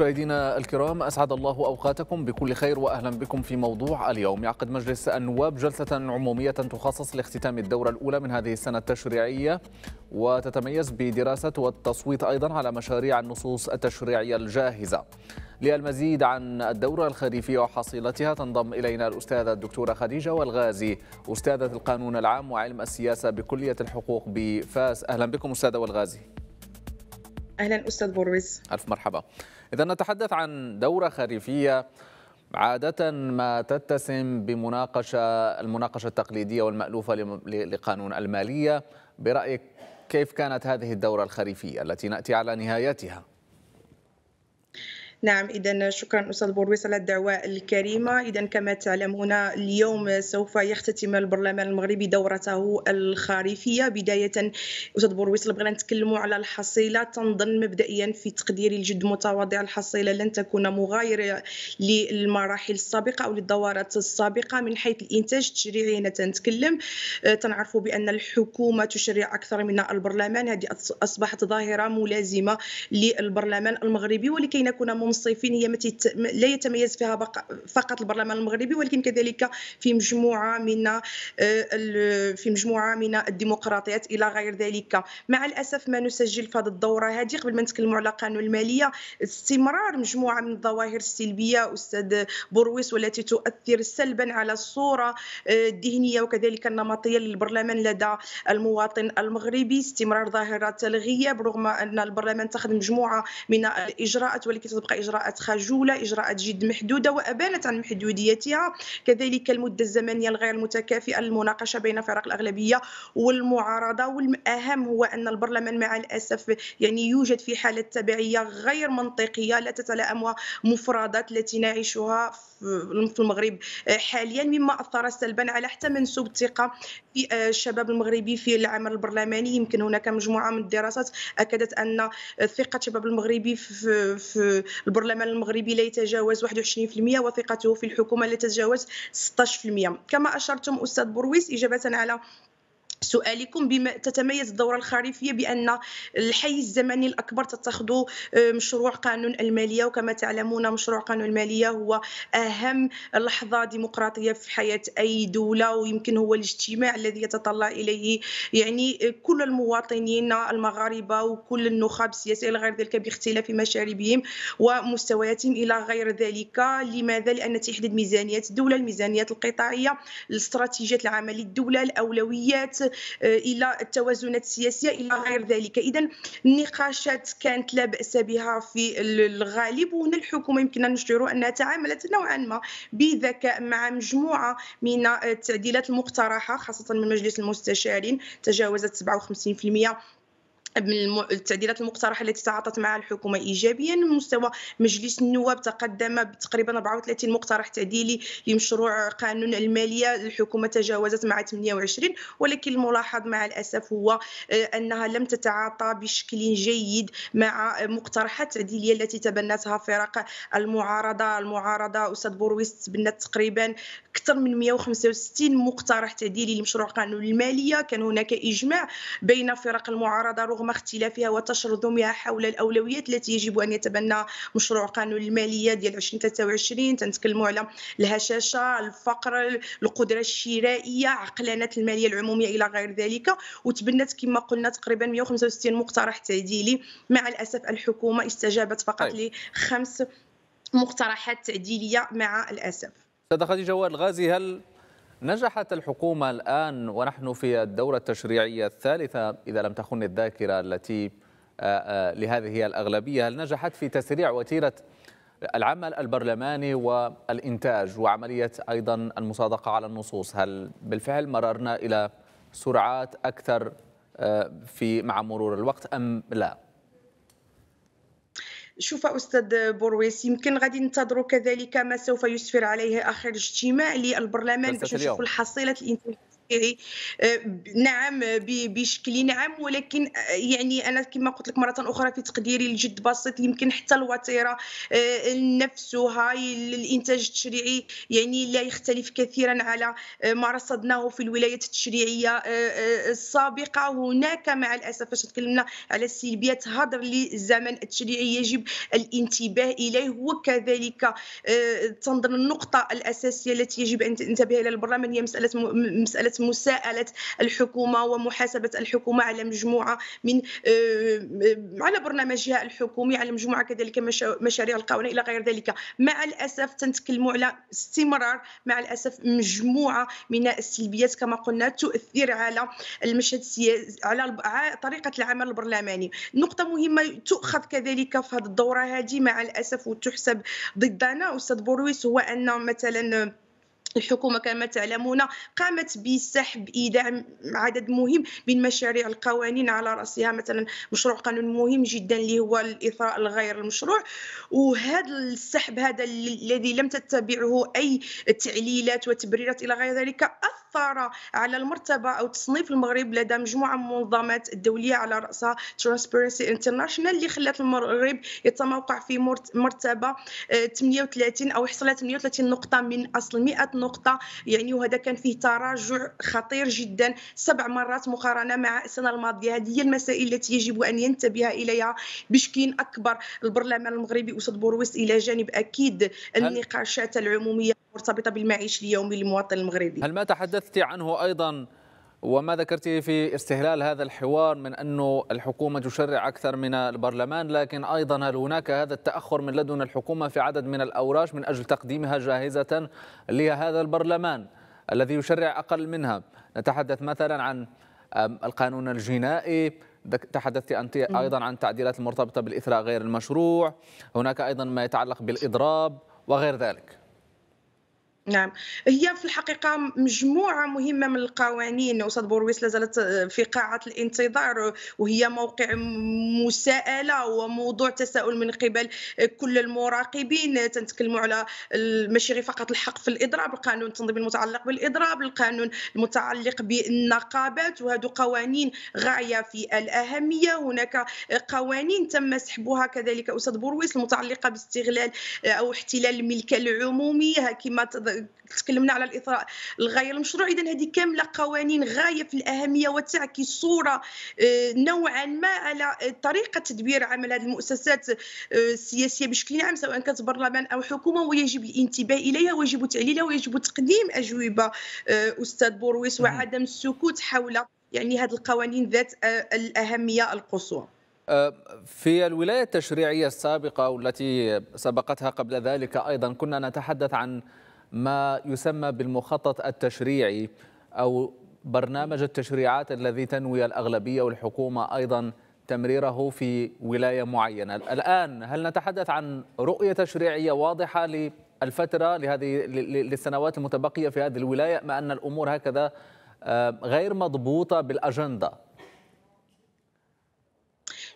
مشاهدينا الكرام اسعد الله اوقاتكم بكل خير واهلا بكم في موضوع اليوم يعقد مجلس النواب جلسه عموميه تخصص لاختتام الدوره الاولى من هذه السنه التشريعيه وتتميز بدراسه والتصويت ايضا على مشاريع النصوص التشريعيه الجاهزه للمزيد عن الدورة الخريفية وحصيلتها تنضم إلينا الأستاذة الدكتورة خديجة والغازي أستاذة القانون العام وعلم السياسة بكلية الحقوق بفاس أهلا بكم أستاذة والغازي اهلا استاذ برويز الف مرحبا اذا نتحدث عن دوره خريفيه عادة ما تتسم بمناقشة المناقشة التقليدية والمألوفة لقانون المالية برأيك كيف كانت هذه الدورة الخريفية التي نأتي على نهايتها نعم إذا شكرا أستاذ بورويس على الدعوة الكريمة إذا كما تعلمون اليوم سوف يختتم البرلمان المغربي دورته الخريفية بداية أستاذ بورويس بغينا نتكلموا على الحصيلة تنظن مبدئيا في تقديري الجد متواضع الحصيلة لن تكون مغايرة للمراحل السابقة أو للدورات السابقة من حيث الإنتاج التشريعي نتكلم تنتكلم آه، تنعرفوا بأن الحكومة تشرع أكثر من البرلمان هذه أصبحت ظاهرة ملازمة للبرلمان المغربي ولكي نكون المنصفين هي متيت... لا يتميز فيها فقط البرلمان المغربي ولكن كذلك في مجموعه من آه، في مجموعه من الديمقراطيات الى غير ذلك مع الاسف ما نسجل في هذه الدوره هذه قبل ما نتكلموا على قانون الماليه استمرار مجموعه من الظواهر السلبيه استاذ برويس والتي تؤثر سلبا على الصوره آه، الذهنيه وكذلك النمطيه للبرلمان لدى المواطن المغربي استمرار ظاهره الغياب رغم ان البرلمان اتخذ مجموعه من الاجراءات ولكن تبقى إجراءات خجولة إجراءات جد محدودة وأبانت عن محدوديتها كذلك المدة الزمنية الغير متكافئة للمناقشة بين فرق الأغلبية والمعارضة والأهم هو أن البرلمان مع الأسف يعني يوجد في حالة تبعية غير منطقية لا تتلائم مفردات التي نعيشها في المغرب حاليا مما أثر سلبا على حتى منسوب الثقة في آه، الشباب المغربي في العمل البرلماني يمكن هناك مجموعة من الدراسات أكدت أن ثقة الشباب المغربي في, في البرلمان المغربي لا يتجاوز 21% وثقته في الحكومة لا تتجاوز 16% كما أشرتم أستاذ برويس إجابة على سؤالكم بما تتميز الدورة الخريفية بأن الحي الزمني الأكبر تتخذه آه، مشروع قانون المالية وكما تعلمون مشروع قانون المالية هو أهم لحظة ديمقراطية في حياة أي دولة ويمكن هو الاجتماع الذي يتطلع إليه يعني آه، كل المواطنين المغاربة وكل النخب السياسية إلى غير ذلك باختلاف مشاربهم ومستوياتهم إلى غير ذلك لماذا؟ لأن تحديد ميزانيات الدولة الميزانيات القطاعية الاستراتيجيات العمل الدولة الأولويات آه، الى التوازنات السياسيه الى غير ذلك اذا النقاشات كانت لا باس بها في الغالب وهنا الحكومه يمكن ان نشعر انها تعاملت نوعا ما بذكاء مع مجموعه من آه، التعديلات المقترحه خاصه من مجلس المستشارين تجاوزت 57% من التعديلات المقترحه التي تعاطت معها الحكومه ايجابيا من مستوى مجلس النواب تقدم بتقريبا 34 مقترح تعديلي لمشروع قانون الماليه الحكومه تجاوزت مع 28 ولكن الملاحظ مع الاسف هو آه، انها لم تتعاطى بشكل جيد مع مقترحات تعديليه التي تبنتها فرق المعارضه المعارضه استاذ بورويس تبنت تقريبا اكثر من 165 مقترح تعديلي لمشروع قانون الماليه كان هناك اجماع بين فرق المعارضه رغم اختلافها وتشرذمها حول الاولويات التي يجب ان يتبنى مشروع قانون الماليه ديال 2023 تنتكلموا على الهشاشه الفقر القدره الشرائيه عقلانه الماليه العموميه الى غير ذلك وتبنت كما قلنا تقريبا 165 مقترح تعديلي مع الاسف الحكومه استجابت فقط طيب. لخمس مقترحات تعديليه مع الاسف. استاذه خديجه الغازي هل نجحت الحكومة الآن ونحن في الدورة التشريعية الثالثة إذا لم تخن الذاكرة التي آه، آه، لهذه الأغلبية هل نجحت في تسريع وتيرة العمل البرلماني والإنتاج وعملية أيضا المصادقة على النصوص هل بالفعل مررنا إلى سرعات أكثر آه، في مع مرور الوقت أم لا؟ شوف استاذ برويس يمكن غادي ننتظروا كذلك ما سوف يسفر عليه اخر اجتماع للبرلمان باش نشوفوا الحصيله الانتخابيه اخره نعم بشكل نعم ولكن أه، يعني انا كما قلت لك مره اخرى في تقديري الجد بسيط يمكن حتى الوتيره أه، نفسها الانتاج التشريعي يعني لا يختلف كثيرا على أه، ما رصدناه في الولايات التشريعيه السابقه هناك مع الاسف فاش تكلمنا على سلبيات هدر للزمن التشريعي يجب الانتباه اليه وكذلك تنظر النقطه الاساسيه التي يجب ان تنتبه الى البرلمان هي مساله مساله مساءله الحكومه ومحاسبه الحكومه على مجموعه من آه، آه، على برنامجها الحكومي على مجموعه كذلك مشاريع القوانين الى غير ذلك مع الاسف تنتكلم على استمرار مع الاسف مجموعه من السلبيات كما قلنا تؤثر على المشهد السياسي على طريقه العمل البرلماني نقطه مهمه تؤخذ كذلك في هذه الدوره هذه مع الاسف وتحسب ضدنا استاذ بورويس هو ان مثلا الحكومة كما تعلمون قامت بسحب إيداع عدد مهم من مشاريع القوانين على رأسها مثلا مشروع قانون مهم جدا اللي هو الإثراء الغير المشروع وهذا السحب هذا الذي لم تتبعه أي تعليلات وتبريرات إلى غير ذلك أثر على المرتبة أو تصنيف المغرب لدى مجموعة من المنظمات الدولية على رأسها ترانسبيرنسي انترناشونال اللي خلات المغرب يتموقع في مرتبة 38 آه، أو حصلت 38 نقطة من أصل 100 نقطة يعني وهذا كان فيه تراجع خطير جدا سبع مرات مقارنة مع السنة الماضية هذه هي المسائل التي يجب أن ينتبه إليها بشكل أكبر البرلمان المغربي أسد بورويس إلى جانب أكيد النقاشات العمومية المرتبطة بالمعيش اليومي للمواطن المغربي هل ما تحدثت عنه أيضا وما ذكرته في استهلال هذا الحوار من أن الحكومة تشرع أكثر من البرلمان لكن أيضا هل هناك هذا التأخر من لدن الحكومة في عدد من الأوراش من أجل تقديمها جاهزة لهذا البرلمان الذي يشرع أقل منها نتحدث مثلا عن القانون الجنائي تحدثت أنت أيضا عن التعديلات المرتبطة بالإثراء غير المشروع هناك أيضا ما يتعلق بالإضراب وغير ذلك نعم هي في الحقيقة مجموعة مهمة من القوانين أستاذ بورويس لازالت في قاعة الانتظار وهي موقع مساءلة وموضوع تساؤل من قبل كل المراقبين تنتكلم على ماشي غير فقط الحق في الإضراب القانون التنظيمي المتعلق بالإضراب القانون المتعلق بالنقابات وهذو قوانين غاية في الأهمية هناك قوانين تم سحبها كذلك أستاذ بورويس المتعلقة باستغلال أو احتلال الملكة العمومية كما تكلمنا على الاثراء الغايه المشروع اذا هذه كامله قوانين غايه في الاهميه وتعكس صوره آه، نوعا ما على طريقه تدبير عمل هذه المؤسسات آه، السياسيه بشكل عام سواء كانت برلمان او حكومه ويجب الانتباه اليها ويجب تعليلها ويجب تقديم اجوبه آه، استاذ بورويس وعدم السكوت حول يعني هذه القوانين ذات الاهميه القصوى في الولاية التشريعية السابقة والتي سبقتها قبل ذلك أيضا كنا نتحدث عن ما يسمى بالمخطط التشريعي أو برنامج التشريعات الذي تنوي الأغلبية والحكومة أيضا تمريره في ولاية معينة الآن هل نتحدث عن رؤية تشريعية واضحة للفترة لهذه للسنوات المتبقية في هذه الولاية ما أن الأمور هكذا آه، غير مضبوطة بالأجندة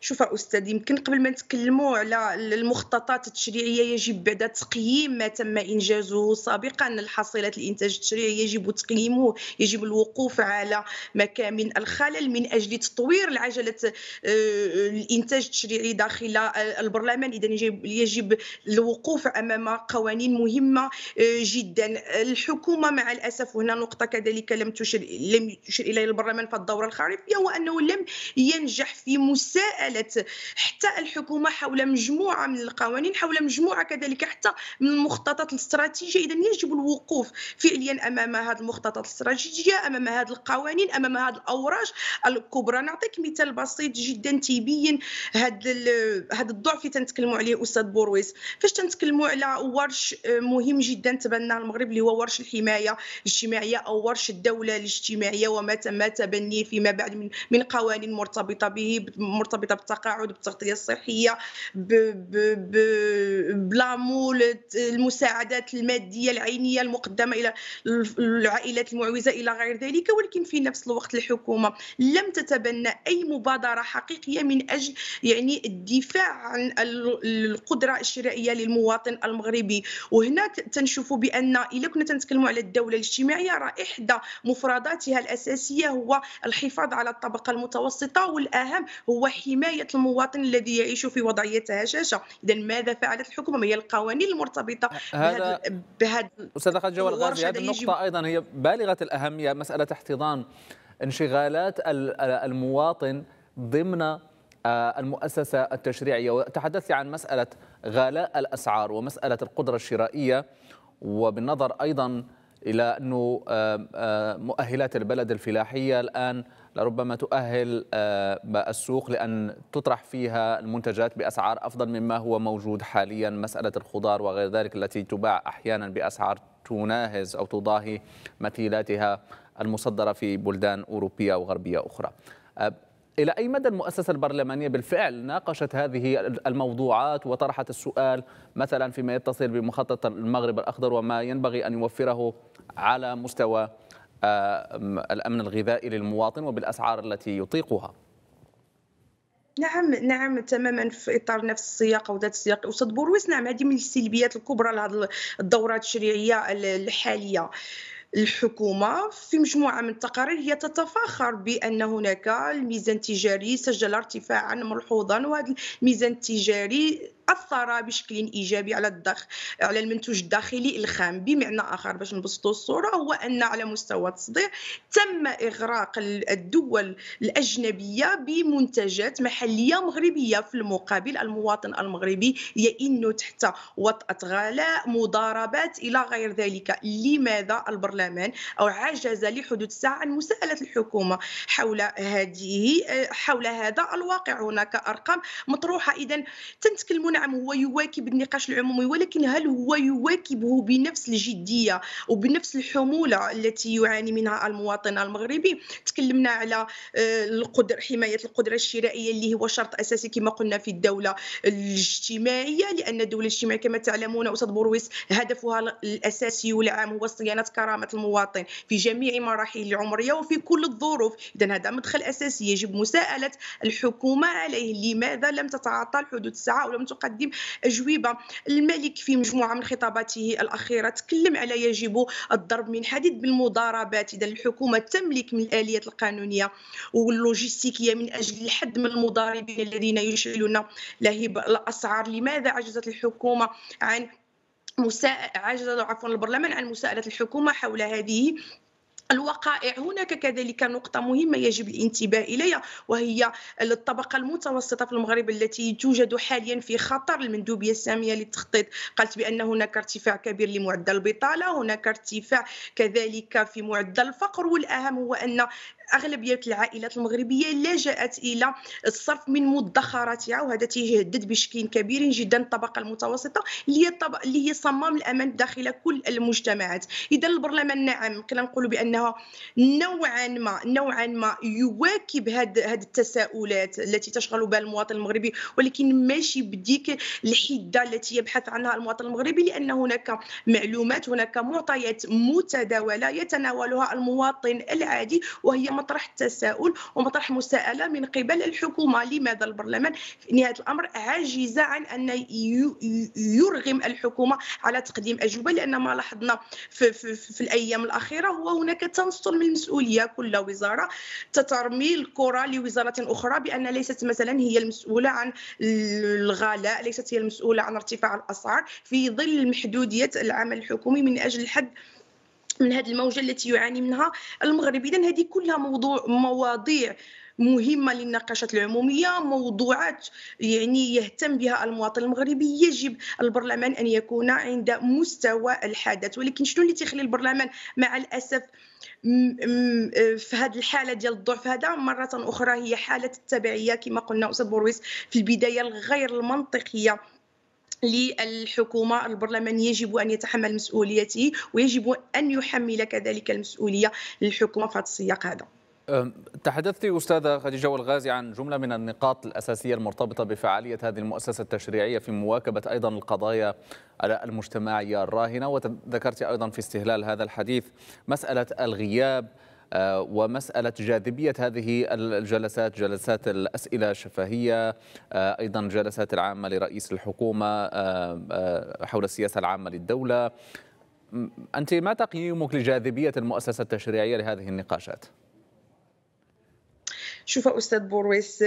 شوف استاذ يمكن قبل ما نتكلموا على المخططات التشريعيه يجب بعد تقييم ما تم انجازه سابقا الحصيلات الانتاج التشريعي يجب تقييمه يجب الوقوف على مكامن الخلل من اجل تطوير العجله آه، الانتاج التشريعي داخل البرلمان اذا يجب الوقوف امام قوانين مهمه آه، جدا الحكومه مع الاسف هنا نقطه كذلك لم تشر لم تشر اليها البرلمان في الدوره الخارجيه هو انه لم ينجح في مساءله حالات حتى الحكومة حول مجموعة من القوانين حول مجموعة كذلك حتى من المخططات الاستراتيجية إذا يجب الوقوف فعليا أمام هذه المخططات الاستراتيجية أمام هذه القوانين أمام هذه الأوراش الكبرى نعطيك مثال بسيط جدا تيبين هذا هذا الضعف اللي تنتكلموا عليه أستاذ بورويس فاش تنتكلموا على ورش آه، مهم جدا تبناه المغرب اللي هو ورش الحماية الاجتماعية أو ورش الدولة الاجتماعية وما تم تبنيه فيما بعد من قوانين مرتبطة به مرتبطة مرتبطه بالتقاعد بالتغطيه الصحيه بلامول المساعدات الماديه العينيه المقدمه الى العائلات المعوزه الى غير ذلك ولكن في نفس الوقت الحكومه لم تتبنى اي مبادره حقيقيه من اجل يعني الدفاع عن القدره الشرائيه للمواطن المغربي وهنا تنشوف بان إذا كنا تنتكلموا على الدوله الاجتماعيه راه احدى مفرداتها الاساسيه هو الحفاظ على الطبقه المتوسطه والاهم هو حمايه حماية المواطن الذي يعيش في وضعية هشاشة إذا ماذا فعلت الحكومة ما هي القوانين المرتبطة هذا بهذا أستاذ خالد جوال غازي هذه النقطة أيضا هي بالغة الأهمية مسألة احتضان انشغالات المواطن ضمن آه، المؤسسة التشريعية وتحدثت عن مسألة غلاء الأسعار ومسألة القدرة الشرائية وبالنظر أيضا إلى أنه آه، آه، مؤهلات البلد الفلاحية الآن لربما تؤهل آه، السوق لأن تطرح فيها المنتجات بأسعار أفضل مما هو موجود حاليا مسألة الخضار وغير ذلك التي تباع أحيانا بأسعار تناهز أو تضاهي مثيلاتها المصدرة في بلدان أوروبية وغربية أخرى آه، إلى أي مدى المؤسسة البرلمانية بالفعل ناقشت هذه الموضوعات وطرحت السؤال مثلا فيما يتصل بمخطط المغرب الأخضر وما ينبغي أن يوفره على مستوى آه، الأمن الغذائي للمواطن وبالأسعار التي يطيقها نعم نعم تماما في اطار نفس السياق او ذات السياق استاذ بورويس نعم هذه من السلبيات الكبرى لهذه الدوره التشريعيه الحاليه الحكومة في مجموعة من التقارير هي تتفاخر بأن هناك الميزان التجاري سجل ارتفاعا ملحوظا وهذا الميزان التجاري اثر بشكل ايجابي على الضخ على المنتوج الداخلي الخام بمعنى اخر باش نبسطوا الصوره هو ان على مستوى التصدير تم اغراق الدول الاجنبيه بمنتجات محليه مغربيه في المقابل المواطن المغربي يئن تحت وطأة غلاء مضاربات الى غير ذلك لماذا البرلمان او عجز لحدود ساعه عن مساءله الحكومه حول هذه حول هذا الواقع هناك ارقام مطروحه اذا تنتكلمون نعم هو يواكب النقاش العمومي ولكن هل هو يواكبه بنفس الجديه وبنفس الحموله التي يعاني منها المواطن المغربي تكلمنا على آه، القدر حمايه القدره الشرائيه اللي هو شرط اساسي كما قلنا في الدوله الاجتماعيه لان الدوله الاجتماعيه كما تعلمون استاذ برويس هدفها الاساسي والعام هو صيانه كرامه المواطن في جميع مراحل العمريه وفي كل الظروف اذا هذا مدخل اساسي يجب مساءله الحكومه عليه لماذا لم تتعاطى الحدود الساعه ولم تقع تقدم أجوبة الملك في مجموعة من خطاباته الأخيرة تكلم على يجب الضرب من حديد بالمضاربات إذا الحكومة تملك من الآليات القانونية واللوجستيكية من أجل الحد من المضاربين الذين يشعلون لهيب الأسعار لماذا عجزت الحكومة عن مساء عجز عفوا البرلمان عن مساءلة الحكومة حول هذه الوقائع هناك كذلك نقطة مهمة يجب الانتباه إليها وهي الطبقة المتوسطة في المغرب التي توجد حاليا في خطر المندوبية السامية للتخطيط قالت بأن هناك ارتفاع كبير لمعدل البطالة هناك ارتفاع كذلك في معدل الفقر والأهم هو أن اغلبيه العائلات المغربيه لجات الى الصرف من مدخراتها وهذا تيهدد بشكل كبير جدا الطبقه المتوسطه اللي هي اللي هي صمام الامان داخل كل المجتمعات اذا البرلمان نعم نقول بانه نوعا ما نوعا ما يواكب هذه التساؤلات التي تشغل بها المواطن المغربي ولكن ماشي بديك الحده التي يبحث عنها المواطن المغربي لان هناك معلومات هناك معطيات متداوله يتناولها المواطن العادي وهي مطرح التساؤل ومطرح مساءلة من قبل الحكومة لماذا البرلمان في نهاية الأمر عاجزة عن أن يرغم الحكومة على تقديم أجوبة لأن ما لاحظنا في, في, في الأيام الأخيرة هو هناك تنصل من المسؤولية كل وزارة تترمي الكرة لوزارة أخرى بأن ليست مثلا هي المسؤولة عن الغلاء ليست هي المسؤولة عن ارتفاع الأسعار في ظل محدودية العمل الحكومي من أجل الحد من هذه الموجة التي يعاني منها المغرب إذا هذه كلها موضوع مواضيع مهمه للنقاشات العموميه موضوعات يعني يهتم بها المواطن المغربي يجب البرلمان ان يكون عند مستوى الحدث ولكن شنو اللي تيخلي البرلمان مع الاسف في هذه الحاله ديال الضعف هذا مره اخرى هي حاله التبعيه كما قلنا استاذ برويس في البدايه الغير المنطقيه للحكومه البرلمان يجب ان يتحمل مسؤوليته ويجب ان يحمل كذلك المسؤوليه للحكومه في هذا السياق هذا تحدثت أستاذة خديجة والغازي عن جملة من النقاط الأساسية المرتبطة بفعالية هذه المؤسسة التشريعية في مواكبة أيضا القضايا المجتمعية الراهنة وذكرت أيضا في استهلال هذا الحديث مسألة الغياب آه، ومسألة جاذبية هذه الجلسات جلسات الأسئلة الشفهية آه، أيضا الجلسات العامة لرئيس الحكومة آه، حول السياسة العامة للدولة أنت ما تقييمك لجاذبية المؤسسة التشريعية لهذه النقاشات؟ شوف أستاذ بورويس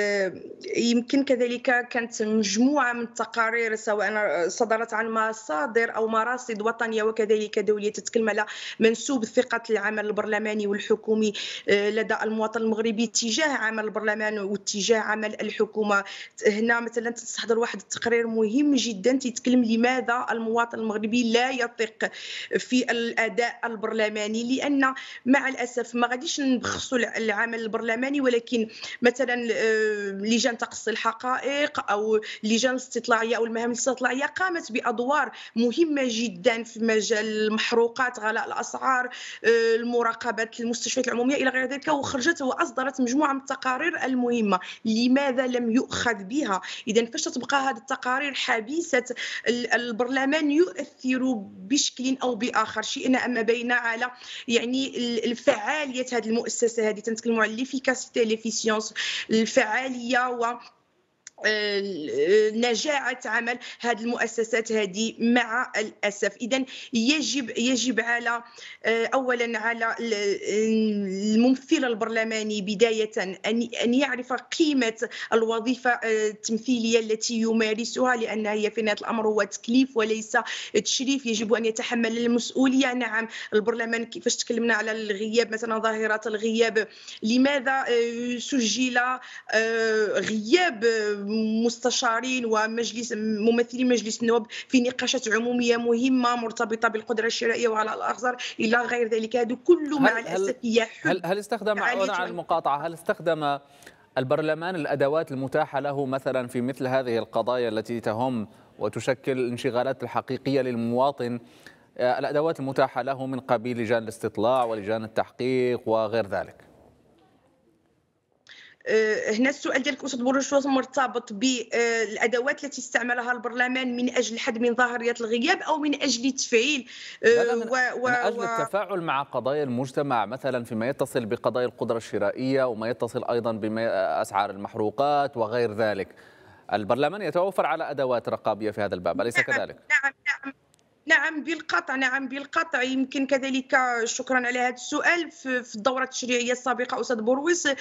يمكن كذلك كانت مجموعة من التقارير سواء صدرت عن مصادر أو مراصد وطنية وكذلك دولية تتكلم على منسوب ثقة العمل البرلماني والحكومي آه، لدى المواطن المغربي تجاه عمل البرلمان واتجاه عمل الحكومة هنا مثلا تستحضر واحد التقرير مهم جدا تيتكلم لماذا المواطن المغربي لا يثق في الأداء البرلماني لأن مع الأسف ما غاديش نبخسوا العمل البرلماني ولكن مثلا آه، لجان تقصي الحقائق او لجان الاستطلاعيه او المهام الاستطلاعيه قامت بادوار مهمه جدا في مجال المحروقات غلاء الاسعار آه، المراقبات المستشفيات العموميه الى غير ذلك وخرجت واصدرت مجموعه من التقارير المهمه لماذا لم يؤخذ بها اذا فاش تبقى هذه التقارير حبيسه البرلمان يؤثر بشكل او باخر شئنا اما بين على يعني فعاليه هذه المؤسسه هذه تنتكلموا على ليفيكاسيتي Science Le fait, y آه، آه، نجاعه عمل هذه المؤسسات هذه مع الاسف اذا يجب يجب على آه، اولا على الممثل البرلماني بدايه ان يعرف قيمه الوظيفه التمثيليه التي يمارسها لان هي في نهايه الامر هو تكليف وليس تشريف يجب ان يتحمل المسؤوليه نعم البرلمان كيفاش تكلمنا على الغياب مثلا ظاهره الغياب لماذا سجل غياب مستشارين ومجلس ممثلين مجلس النواب في نقاشات عموميه مهمه مرتبطه بالقدره الشرائيه وعلى الاخضر الى غير ذلك هذا كله مع الاسف هل, هل استخدم على المقاطعه هل استخدم البرلمان الادوات المتاحه له مثلا في مثل هذه القضايا التي تهم وتشكل الانشغالات الحقيقيه للمواطن آه، الادوات المتاحه له من قبيل لجان الاستطلاع ولجان التحقيق وغير ذلك آه، هنا السؤال ديالك استاذ بروشوز مرتبط بالادوات آه، التي استعملها البرلمان من اجل الحد من ظاهريه الغياب او من اجل تفعيل آه، و... و... من اجل التفاعل مع قضايا المجتمع مثلا فيما يتصل بقضايا القدره الشرائيه وما يتصل ايضا باسعار المحروقات وغير ذلك البرلمان يتوفر على ادوات رقابيه في هذا الباب اليس نعم، كذلك نعم نعم بالقطع نعم بالقطع يمكن كذلك شكرا على هذا السؤال في الدورة التشريعية السابقة أستاذ برويس آه،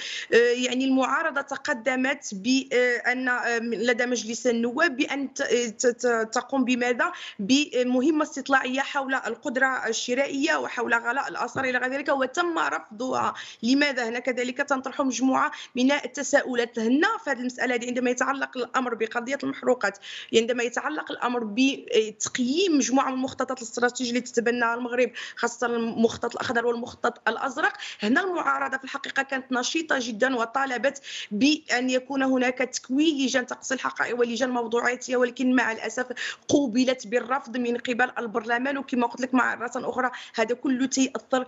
يعني المعارضة تقدمت بأن آه، لدى مجلس النواب بأن آه، تقوم بماذا بمهمة استطلاعية حول القدرة الشرائية وحول غلاء الأسعار إلى غير ذلك وتم رفضها لماذا هنا كذلك تنطرح مجموعة من التساؤلات هنا في هذه المسألة هذه عندما يتعلق الأمر بقضية المحروقات عندما يتعلق الأمر بتقييم مجموعة المخطط الاستراتيجي اللي تتبناه المغرب خاصه المخطط الاخضر والمخطط الازرق هنا المعارضه في الحقيقه كانت نشيطه جدا وطالبت بان يكون هناك تكوين لجان تقصي الحقائق ولجان موضوعاتيه ولكن مع الاسف قوبلت بالرفض من قبل البرلمان وكما قلت لك مره اخرى هذا كله تيأثر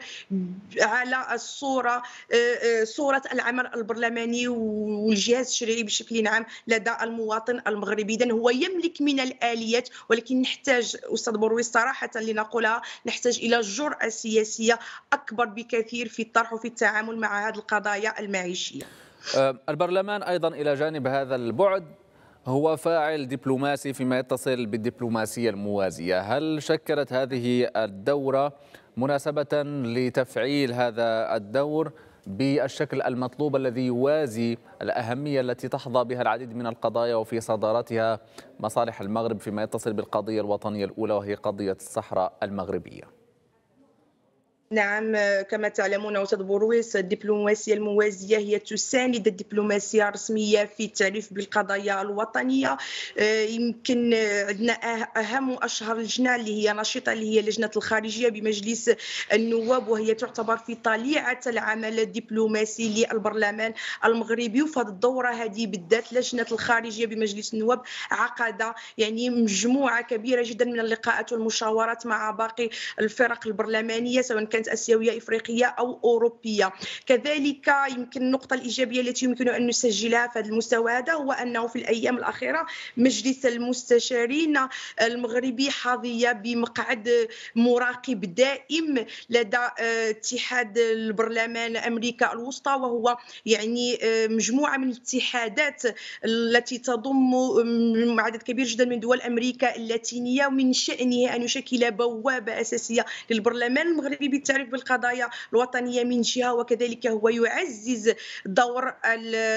على الصوره آه، آه، صوره العمل البرلماني والجهاز التشريعي بشكل عام لدى المواطن المغربي اذا هو يملك من الاليات ولكن نحتاج استاذ بروي العلوي صراحه لنقولها نحتاج الى جراه سياسيه اكبر بكثير في الطرح وفي التعامل مع هذه القضايا المعيشيه أه، البرلمان ايضا الى جانب هذا البعد هو فاعل دبلوماسي فيما يتصل بالدبلوماسيه الموازيه، هل شكلت هذه الدوره مناسبه لتفعيل هذا الدور؟ بالشكل المطلوب الذي يوازي الأهمية التي تحظى بها العديد من القضايا وفي صدارتها مصالح المغرب فيما يتصل بالقضية الوطنية الأولى وهي قضية الصحراء المغربية نعم كما تعلمون استاذ برويس الدبلوماسية الموازية هي تساند الدبلوماسية الرسمية في التعريف بالقضايا الوطنية آه، يمكن عندنا أه-، أهم وأشهر لجنة اللي هي نشطة اللي هي لجنة الخارجية بمجلس النواب وهي تعتبر في طليعة العمل الدبلوماسي للبرلمان المغربي وفي هذه الدورة هذه بالذات لجنة الخارجية بمجلس النواب عقد يعني مجموعة كبيرة جدا من اللقاءات والمشاورات مع باقي الفرق البرلمانية سواء كان كانت اسيويه افريقيه او اوروبيه كذلك يمكن النقطه الايجابيه التي يمكن ان نسجلها في هذا المستوى هذا هو انه في الايام الاخيره مجلس المستشارين المغربي حظي بمقعد مراقب دائم لدى آه، اتحاد البرلمان امريكا الوسطى وهو يعني آه، مجموعه من الاتحادات التي تضم عدد كبير جدا من دول امريكا اللاتينيه ومن شانه ان يشكل بوابه اساسيه للبرلمان المغربي تعرف بالقضايا الوطنيه من جهه وكذلك هو يعزز دور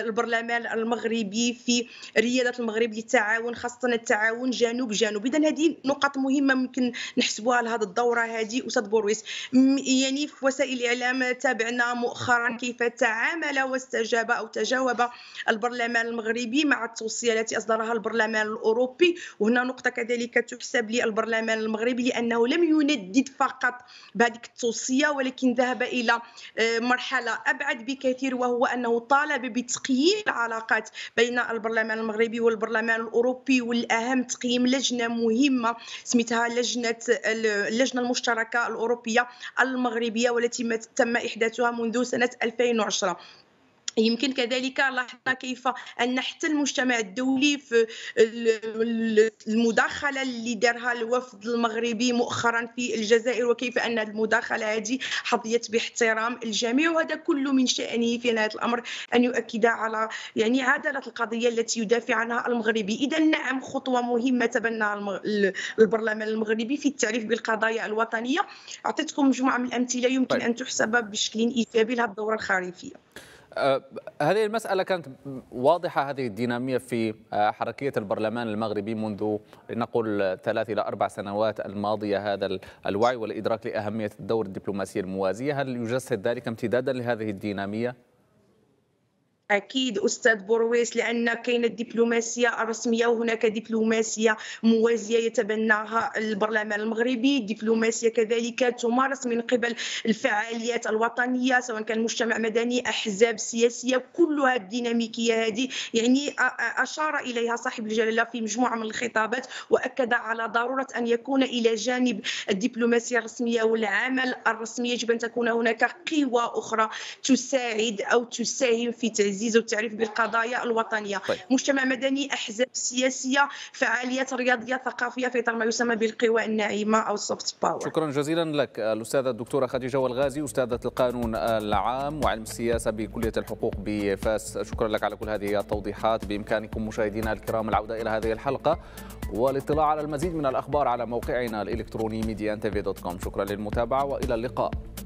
البرلمان المغربي في رياده المغرب للتعاون خاصه التعاون جنوب جنوب اذا هذه نقط مهمه ممكن نحسبوها لهذه الدوره هذه استاذ بورويس يعني في وسائل الاعلام تابعنا مؤخرا كيف تعامل واستجاب او تجاوب البرلمان المغربي مع التوصيه التي اصدرها البرلمان الاوروبي وهنا نقطه كذلك تحسب للبرلمان المغربي لانه لم يندد فقط بهذيك التوصيه الروسيه ولكن ذهب الى آه، مرحله ابعد بكثير وهو انه طالب بتقييم العلاقات بين البرلمان المغربي والبرلمان الاوروبي والاهم تقييم لجنه مهمه سميتها لجنه اللجنه المشتركه الاوروبيه المغربيه والتي تم احداثها منذ سنه 2010 يمكن كذلك لاحظنا كيف ان حتى المجتمع الدولي في المداخله اللي دارها الوفد المغربي مؤخرا في الجزائر وكيف ان المداخله هذه حظيت باحترام الجميع وهذا كله من شانه في نهايه الامر ان يؤكد على يعني عداله القضيه التي يدافع عنها المغربي اذا نعم خطوه مهمه تبناها البرلمان المغربي في التعريف بالقضايا الوطنيه اعطيتكم مجموعه من الامثله يمكن طيب. ان تحسب بشكل ايجابي لهذه الدوره الخريفيه أه، هذه المسألة كانت واضحة هذه الدينامية في أه، حركية البرلمان المغربي منذ نقول ثلاث إلى أربع سنوات الماضية هذا الوعي والإدراك لأهمية الدور الدبلوماسية الموازية هل يجسد ذلك امتدادا لهذه الدينامية؟ اكيد استاذ برويس لان كاين الدبلوماسيه الرسميه وهناك دبلوماسيه موازيه يتبناها البرلمان المغربي دبلوماسيه كذلك تمارس من قبل الفعاليات الوطنيه سواء كان مجتمع مدني احزاب سياسيه كل هذه الديناميكيه هذه يعني اشار اليها صاحب الجلاله في مجموعه من الخطابات واكد على ضروره ان يكون الى جانب الدبلوماسيه الرسميه والعمل الرسمي يجب ان تكون هناك قوى اخرى تساعد او تساهم في تعزيز التعزيز والتعريف بالقضايا الوطنيه طيب. مجتمع مدني احزاب سياسيه فعاليات رياضيه ثقافيه في اطار ما يسمى بالقوى الناعمه او السوفت باور شكرا جزيلا لك الاستاذه الدكتوره خديجه والغازي استاذه القانون العام وعلم السياسه بكليه الحقوق بفاس شكرا لك على كل هذه التوضيحات بامكانكم مشاهدينا الكرام العوده الى هذه الحلقه والاطلاع على المزيد من الاخبار على موقعنا الالكتروني media.tv.com شكرا للمتابعه والى اللقاء